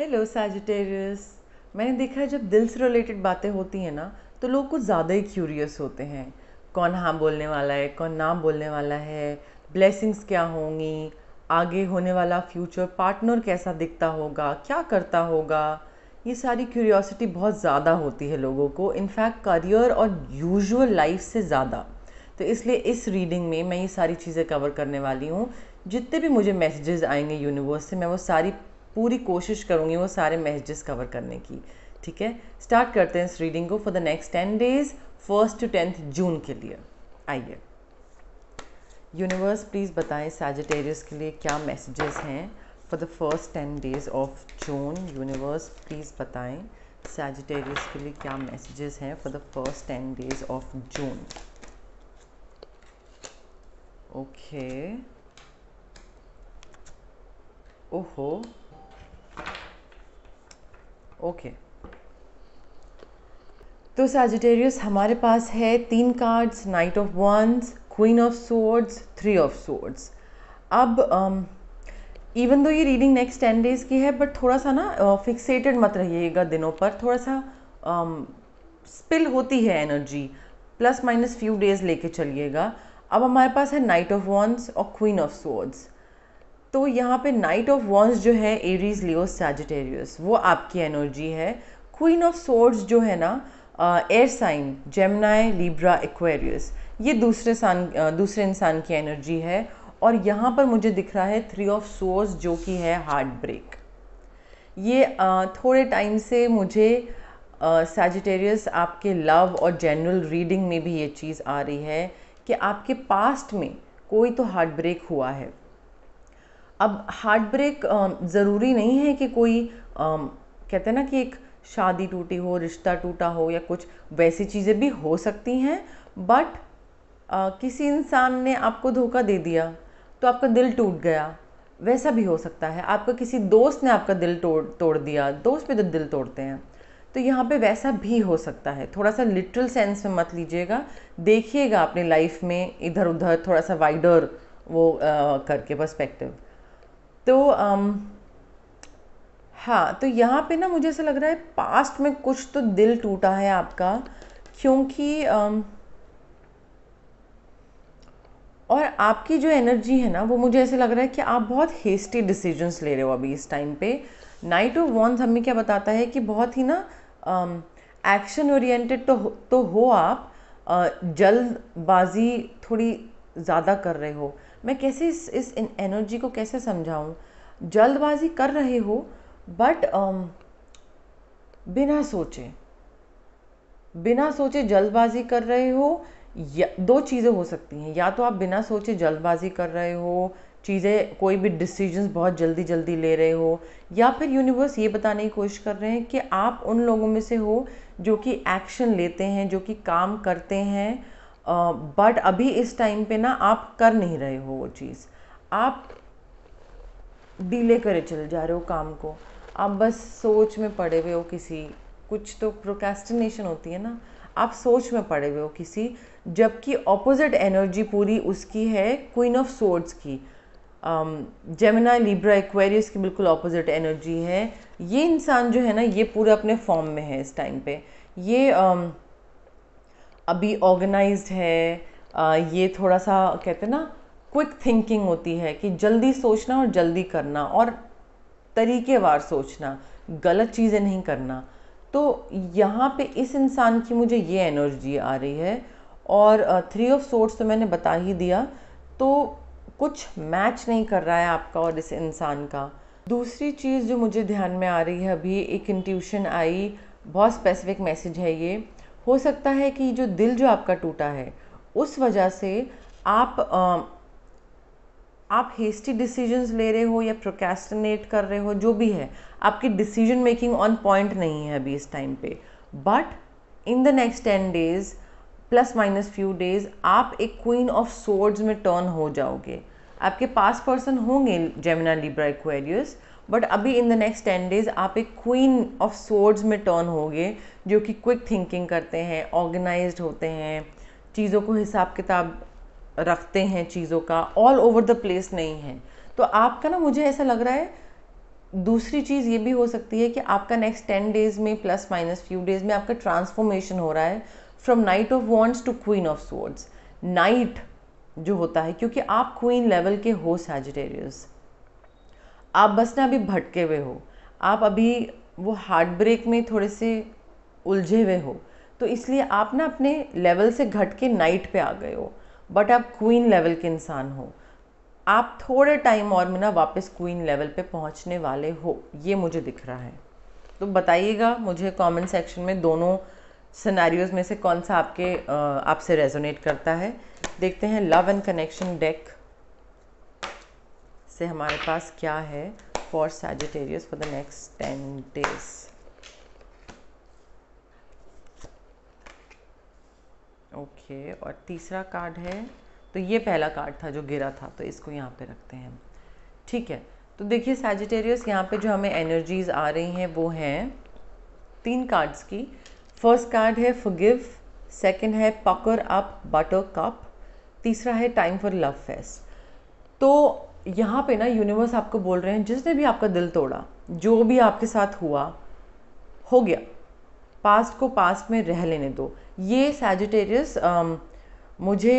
hello Sagittarius मैंने देखा है जब दिल से रिलेटेड बातें होती हैं ना तो लोग कुछ ज़्यादा ही क्यूरियस होते हैं कौन हाँ बोलने वाला है कौन ना बोलने वाला है ब्लेसिंग्स क्या होंगी आगे होने वाला फ्यूचर पार्टनर कैसा दिखता होगा क्या करता होगा ये सारी क्यूरियोसिटी बहुत ज़्यादा होती है लोगों को इनफैक्ट करियर और यूजुअल लाइफ से ज़्यादा तो इसलिए इस रीडिंग में मैं ये सारी चीज़ें कवर करने वाली हूँ जितने भी मुझे मैसेजेस आएंगे यूनिवर्स से मैं वो सारी पूरी कोशिश करूँगी वो सारे मैसेजेस कवर करने की ठीक है स्टार्ट करते हैं इस रीडिंग को for the next ten days first to tenth June के लिए आइए यूनिवर्स प्लीज़ बताएं सैजिटेरियस के लिए क्या मैसेजेस हैं for the first ten days of June universe please बताएं सैजिटेरियस के लिए क्या मैसेजेस हैं for the first ten days of June okay ओहो ओके तो सैजिटेरियस हमारे पास है तीन cards knight of wands queen of swords three of swords अब इवन um, दो ये रीडिंग नेक्स्ट टेन डेज़ की है बट थोड़ा सा ना फिक्सेटेड uh, मत रहिएगा दिनों पर थोड़ा सा स्पिल um, होती है energy plus minus few days लेके चलिएगा अब हमारे पास है नाइट ऑफ वंस और क्वीन ऑफ सोर्ड्स तो यहाँ पे नाइट ऑफ वॉन्स जो है एरीज लियो सैजिटेरियस वो आपकी एनर्जी है क्वीन ऑफ सोर्ड्स जो है ना air sign Gemini Libra Aquarius ये दूसरे सान दूसरे इंसान की एनर्जी है और यहाँ पर मुझे दिख रहा है थ्री ऑफ सोर्स जो कि है हार्ट ब्रेक ये uh, थोड़े टाइम से मुझे सैजिटेरियस uh, आपके लव और जनरल रीडिंग में भी ये चीज़ आ रही है कि आपके पास्ट में कोई तो हार्ट ब्रेक हुआ है अब हार्ट ब्रेक ज़रूरी नहीं है कि कोई कहते हैं ना कि एक शादी टूटी हो रिश्ता टूटा हो या कुछ वैसी चीज़ें भी हो सकती हैं बट किसी इंसान ने आपको धोखा दे दिया तो आपका दिल टूट गया वैसा भी हो सकता है आपका किसी दोस्त ने आपका दिल तोड़ तोड़ दिया दोस्त भी तो दिल तोड़ते हैं तो यहाँ पे वैसा भी हो सकता है थोड़ा सा लिटरल सेंस में मत लीजिएगा देखिएगा अपने लाइफ में इधर उधर थोड़ा सा वाइडर वो आ, करके पर्सपेक्टिव तो हाँ तो यहाँ पे ना मुझे ऐसा लग रहा है पास्ट में कुछ तो दिल टूटा है आपका क्योंकि और आपकी जो एनर्जी है ना वो मुझे ऐसे लग रहा है कि आप बहुत हेस्टी डिसीजंस ले रहे हो अभी इस टाइम पे नाइट ऑफ वॉन्स हमें क्या बताता है कि बहुत ही ना एक्शन ओरिएंटेड तो तो हो आप जल्दबाजी थोड़ी ज़्यादा कर रहे हो मैं कैसे इस इस एनर्जी को कैसे समझाऊँ जल्दबाजी कर रहे हो बट um, बिना सोचे बिना सोचे जल्दबाजी कर रहे हो या दो चीज़ें हो सकती हैं या तो आप बिना सोचे जल्दबाजी कर रहे हो चीज़ें कोई भी डिसीजंस बहुत जल्दी जल्दी ले रहे हो या फिर यूनिवर्स ये बताने की कोशिश कर रहे हैं कि आप उन लोगों में से हो जो कि एक्शन लेते हैं जो कि काम करते हैं बट अभी इस टाइम पे ना आप कर नहीं रहे हो वो चीज़ आप डिले करे चले जा रहे हो काम को आप बस सोच में पड़े हुए हो किसी कुछ तो प्रोकेस्टिनेशन होती है ना आप सोच में पड़े हुए हो किसी जबकि ऑपोजिट एनर्जी पूरी उसकी है क्वीन ऑफ सोर्ड्स की जेमिना लिब्रा एक्वेरियस की बिल्कुल ऑपोजिट एनर्जी है ये इंसान जो है ना ये पूरे अपने फॉर्म में है इस टाइम पे ये um, अभी ऑर्गेनाइज्ड है आ, ये थोड़ा सा कहते हैं ना क्विक थिंकिंग होती है कि जल्दी सोचना और जल्दी करना और तरीकेवार सोचना गलत चीज़ें नहीं करना तो यहाँ पे इस इंसान की मुझे ये एनर्जी आ रही है और थ्री ऑफ सोर्स तो मैंने बता ही दिया तो कुछ मैच नहीं कर रहा है आपका और इस इंसान का दूसरी चीज़ जो मुझे ध्यान में आ रही है अभी एक इंट्यूशन आई बहुत स्पेसिफिक मैसेज है ये हो सकता है कि जो दिल जो आपका टूटा है उस वजह से आप आ, आप हेस्टी डिसीजंस ले रहे हो या प्रोकेस्टिनेट कर रहे हो जो भी है आपकी डिसीजन मेकिंग ऑन पॉइंट नहीं है अभी इस टाइम पे but in the next ten days plus minus few days आप एक क्वीन ऑफ सोर्ड्स में टर्न हो जाओगे आपके पास पर्सन होंगे जेमिना लिब्रा एक्वेरियस बट अभी in the next ten days आप एक क्वीन ऑफ सोर्ड्स में टर्न होंगे जो कि क्विक थिंकिंग करते हैं ऑर्गेनाइज होते हैं चीज़ों को हिसाब किताब रखते हैं चीज़ों का ऑल ओवर द प्लेस नहीं है तो आपका ना मुझे ऐसा लग रहा है दूसरी चीज़ ये भी हो सकती है कि आपका नेक्स्ट टेन डेज में प्लस माइनस फ्यू डेज में आपका ट्रांसफॉर्मेशन हो रहा है from knight of wands to queen of swords knight जो होता है क्योंकि आप क्वीन लेवल के हो सैजिटेरियस आप बस ना अभी भटके हुए हो आप अभी वो हार्ट ब्रेक में थोड़े से उलझे हुए हो तो इसलिए आप ना अपने लेवल से घट के नाइट पे आ गए हो बट आप क्वीन लेवल के इंसान हो आप थोड़े टाइम और में ना वापस क्वीन लेवल पे पहुंचने वाले हो ये मुझे दिख रहा है तो बताइएगा मुझे कमेंट सेक्शन में दोनों सिनेरियोज में से कौन सा आपके आपसे रेजोनेट करता है देखते हैं लव एंड कनेक्शन डेक से हमारे पास क्या है for Sagittarius for the next ten days okay और तीसरा कार्ड है तो ये पहला कार्ड था जो गिरा था तो इसको यहाँ पे रखते हैं ठीक है तो देखिए सैजिटेरियस यहाँ पे जो हमें एनर्जीज आ रही हैं वो हैं तीन कार्ड्स की फर्स्ट कार्ड है फगिव सेकंड है पकर अप बटर कप तीसरा है टाइम फॉर लव फेस्ट तो यहाँ पे ना यूनिवर्स आपको बोल रहे हैं जिसने भी आपका दिल तोड़ा जो भी आपके साथ हुआ हो गया पास्ट को पास्ट में रह लेने दो ये सैजिटेरियस um, मुझे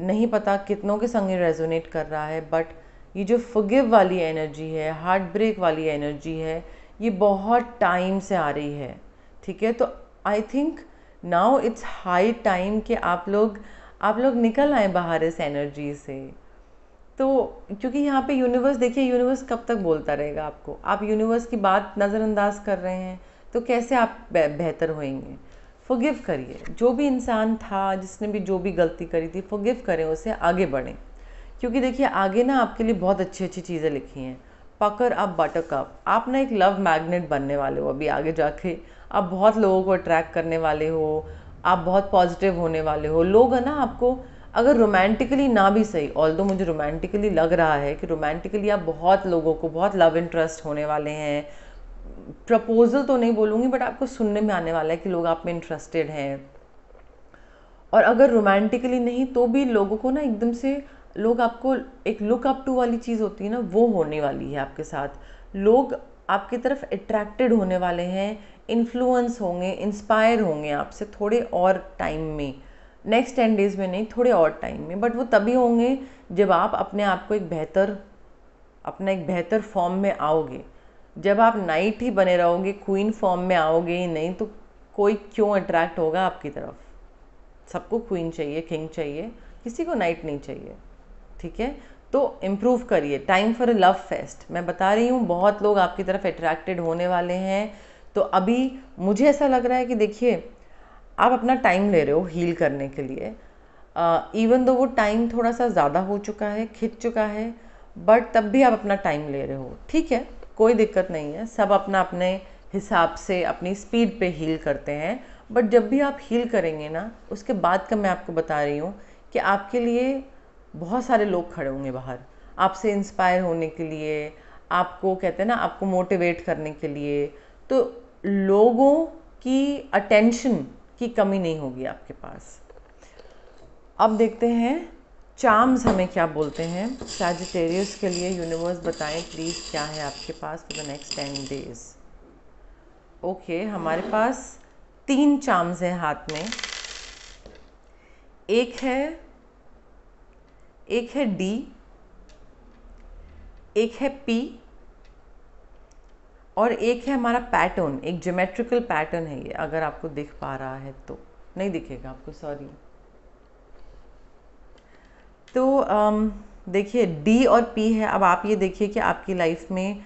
नहीं पता कितनों के संग रेजोनेट कर रहा है बट ये जो फगिव वाली एनर्जी है हार्ट ब्रेक वाली एनर्जी है ये बहुत टाइम से आ रही है ठीक है तो I think now it's high time कि आप लोग आप लोग निकल आए बाहर इस एनर्जी से तो क्योंकि यहाँ पे यूनिवर्स देखिए यूनिवर्स कब तक बोलता रहेगा आपको आप यूनिवर्स की बात नज़रअंदाज कर रहे हैं तो कैसे आप बेहतर होएंगे फॉरगिव करिए जो भी इंसान था जिसने भी जो भी गलती करी थी फॉरगिव करें उसे आगे बढ़ें क्योंकि देखिए आगे ना आपके लिए बहुत अच्छी अच्छी चीज़ें लिखी हैं पकड़ बटर कप आप ना एक लव मैग्नेट बनने वाले हो अभी आगे जाके आप बहुत लोगों को अट्रैक्ट करने वाले हो आप बहुत पॉजिटिव होने वाले हो लोग है ना आपको अगर रोमांटिकली ना भी सही ऑल दो मुझे रोमांटिकली लग रहा है कि रोमांटिकली आप बहुत लोगों को बहुत लव इंटरेस्ट होने वाले हैं प्रपोजल तो नहीं बोलूँगी बट आपको सुनने में आने वाला है कि लोग आप में इंटरेस्टेड हैं और अगर रोमांटिकली नहीं तो भी लोगों को ना एकदम से लोग आपको एक लुक अप टू वाली चीज़ होती है ना वो होने वाली है आपके साथ लोग आपकी तरफ अट्रैक्टेड होने वाले हैं इन्फ्लुएंस होंगे इंस्पायर होंगे आपसे थोड़े और टाइम में नेक्स्ट टेन डेज़ में नहीं थोड़े और टाइम में बट वो तभी होंगे जब आप अपने आप को एक बेहतर अपना एक बेहतर फॉर्म में आओगे जब आप नाइट ही बने रहोगे क्वीन फॉर्म में आओगे ही नहीं तो कोई क्यों अट्रैक्ट होगा आपकी तरफ सबको क्वीन चाहिए किंग चाहिए किसी को नाइट नहीं चाहिए ठीक है तो इम्प्रूव करिए time for a love fest मैं बता रही हूँ बहुत लोग आपकी तरफ अट्रैक्टेड होने वाले हैं तो अभी मुझे ऐसा लग रहा है कि देखिए आप अपना टाइम ले रहे हो हील करने के लिए इवन दो वो टाइम थोड़ा सा ज़्यादा हो चुका है खिंच चुका है बट तब भी आप अपना टाइम ले रहे हो ठीक है कोई दिक्कत नहीं है सब अपना अपने हिसाब से अपनी स्पीड पे हील करते हैं बट जब भी आप हील करेंगे ना उसके बाद का मैं आपको बता रही हूँ कि आपके लिए बहुत सारे लोग खड़े होंगे बाहर आपसे इंस्पायर होने के लिए आपको कहते हैं ना आपको मोटिवेट करने के लिए तो लोगों की अटेंशन की कमी नहीं होगी आपके पास अब देखते हैं चाम्स हमें क्या बोलते हैं सैजिटेरियस के लिए यूनिवर्स बताएं प्लीज़ क्या है आपके पास for the next ten days okay हमारे पास तीन चाम्स हैं हाथ में एक है एक है डी एक है पी और एक है हमारा पैटर्न एक जोमेट्रिकल पैटर्न है ये अगर आपको दिख पा रहा है तो नहीं दिखेगा आपको सॉरी तो देखिए डी और पी है अब आप ये देखिए कि आपकी लाइफ में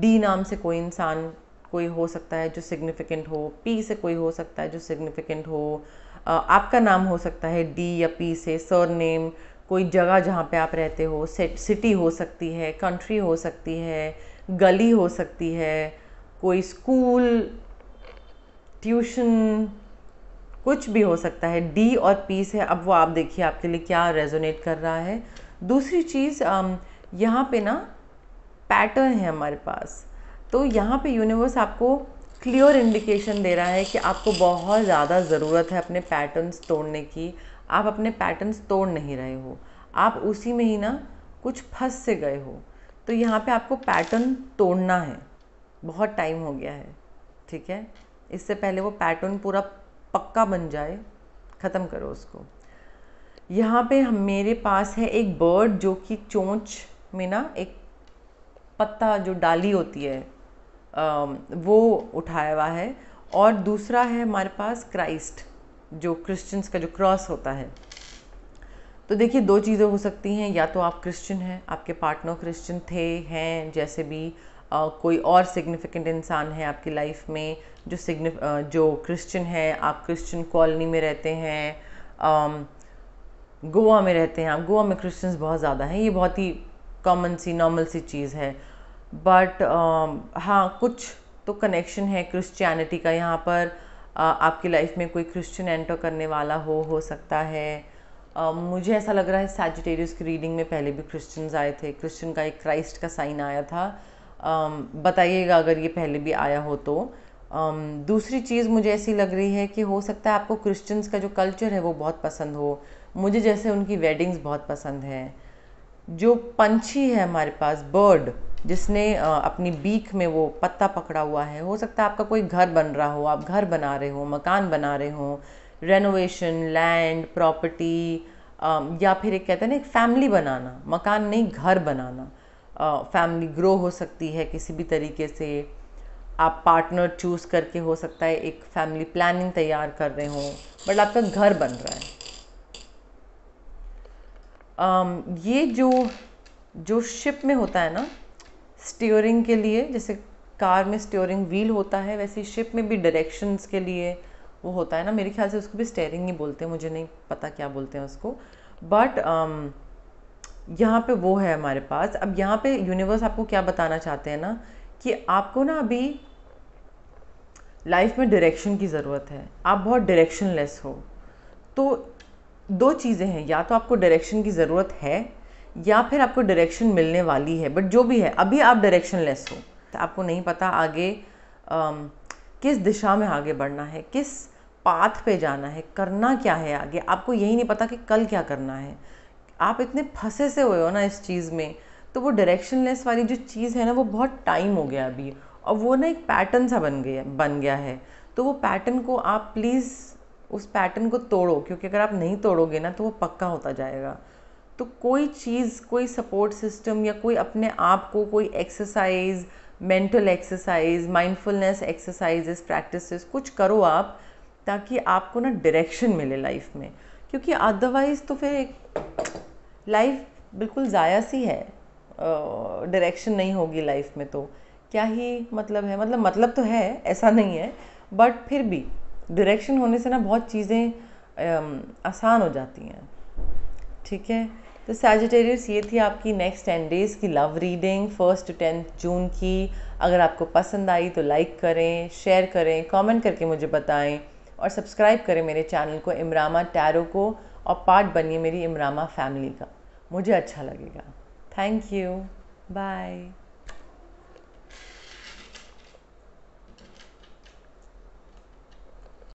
डी नाम से कोई इंसान कोई हो सकता है जो सिग्निफिकेंट हो पी से कोई हो सकता है जो सिग्निफिकेंट हो आ, आपका नाम हो सकता है डी या पी से सर नेम कोई जगह जहाँ पे आप रहते हो सिटी हो सकती है कंट्री हो सकती है गली हो सकती है कोई स्कूल ट्यूशन कुछ भी हो सकता है डी और पी से अब वो आप देखिए आपके लिए क्या रेजोनेट कर रहा है दूसरी चीज़ यहाँ पे ना पैटर्न है हमारे पास तो यहाँ पे यूनिवर्स आपको क्लियर इंडिकेशन दे रहा है कि आपको बहुत ज़्यादा ज़रूरत है अपने पैटर्न्स तोड़ने की आप अपने पैटर्न्स तोड़ नहीं रहे हो आप उसी में ही ना कुछ फंस से गए हो तो यहाँ पे आपको पैटर्न तोड़ना है बहुत टाइम हो गया है ठीक है इससे पहले वो पैटर्न पूरा पक्का बन जाए ख़त्म करो उसको यहाँ पे हम मेरे पास है एक बर्ड जो कि चोंच में ना एक पत्ता जो डाली होती है आ, वो उठाया हुआ है और दूसरा है हमारे पास क्राइस्ट जो क्रिश्चियंस का जो क्रॉस होता है तो देखिए दो चीज़ें हो सकती हैं या तो आप क्रिश्चियन हैं आपके पार्टनर क्रिश्चियन थे हैं जैसे भी आ, कोई और सिग्निफिकेंट इंसान है आपकी लाइफ में जो सिग्नि जो क्रिश्चियन है आप क्रिश्चियन कॉलोनी में रहते हैं गोवा में रहते हैं आप गोवा में क्रिश्चियंस बहुत ज़्यादा हैं ये बहुत ही कॉमन सी नॉर्मल सी चीज़ है बट हाँ कुछ तो कनेक्शन है क्रिश्चियनिटी का यहाँ पर आ, आपकी लाइफ में कोई क्रिश्चियन एंटर करने वाला हो हो सकता है मुझे ऐसा लग रहा है सैजिटेरियस की रीडिंग में पहले भी क्रिश्चियंस आए थे क्रिश्चियन का एक क्राइस्ट का साइन आया था um, बताइएगा अगर ये पहले भी आया हो तो um, दूसरी चीज़ मुझे ऐसी लग रही है कि हो सकता है आपको क्रिश्चियंस का जो कल्चर है वो बहुत पसंद हो मुझे जैसे उनकी वेडिंग्स बहुत पसंद हैं जो पंछी है हमारे पास बर्ड जिसने uh, अपनी बीक में वो पत्ता पकड़ा हुआ है हो सकता है आपका कोई घर बन रहा हो आप घर बना रहे हो मकान बना रहे हो रेनोवेशन लैंड प्रॉपर्टी या फिर एक कहते हैं ना एक फैमिली बनाना मकान नहीं घर बनाना फैमिली uh, ग्रो हो सकती है किसी भी तरीके से आप पार्टनर चूज़ करके हो सकता है एक फैमिली प्लानिंग तैयार कर रहे हो बट आपका घर बन रहा है um, ये जो जो शिप में होता है ना स्टीयरिंग के लिए जैसे कार में स्टीयरिंग व्हील होता है वैसे शिप में भी डायरेक्शंस के लिए वो होता है ना मेरे ख्याल से उसको भी स्टेयरिंग ही बोलते हैं मुझे नहीं पता क्या बोलते हैं उसको बट um, यहाँ पे वो है हमारे पास अब यहाँ पे यूनिवर्स आपको क्या बताना चाहते हैं ना कि आपको ना अभी लाइफ में डायरेक्शन की ज़रूरत है आप बहुत डायरेक्शन लेस हो तो दो चीज़ें हैं या तो आपको डायरेक्शन की ज़रूरत है या फिर आपको डायरेक्शन मिलने वाली है बट जो भी है अभी आप लेस हो आपको नहीं पता आगे um, किस दिशा में आगे बढ़ना है किस पाथ पे जाना है करना क्या है आगे आपको यही नहीं पता कि कल क्या करना है आप इतने फंसे से हुए हो ना इस चीज़ में तो वो डायरेक्शनलेस वाली जो चीज़ है ना वो बहुत टाइम हो गया अभी और वो ना एक पैटर्न सा बन गया बन गया है तो वो पैटर्न को आप प्लीज़ उस पैटर्न को तोड़ो क्योंकि अगर आप नहीं तोड़ोगे ना तो वो पक्का होता जाएगा तो कोई चीज़ कोई सपोर्ट सिस्टम या कोई अपने आप को कोई exercise mental exercise mindfulness exercises practices कुछ करो आप ताकि आपको ना डायरेक्शन मिले लाइफ में क्योंकि अदरवाइज़ तो फिर एक लाइफ बिल्कुल ज़ाया सी है डायरेक्शन नहीं होगी लाइफ में तो क्या ही मतलब है मतलब मतलब तो है ऐसा नहीं है बट फिर भी डायरेक्शन होने से ना बहुत चीज़ें आसान हो जाती हैं ठीक है तो सैजिटेरियस ये थी आपकी नेक्स्ट टेन डेज़ की love reading first to tenth June की अगर आपको पसंद आई तो लाइक करें शेयर करें कमेंट करके मुझे बताएं और सब्सक्राइब करें मेरे चैनल को इमरामा टैरो को और पार्ट बनिए मेरी इमरामा फैमिली का मुझे अच्छा लगेगा थैंक यू बाय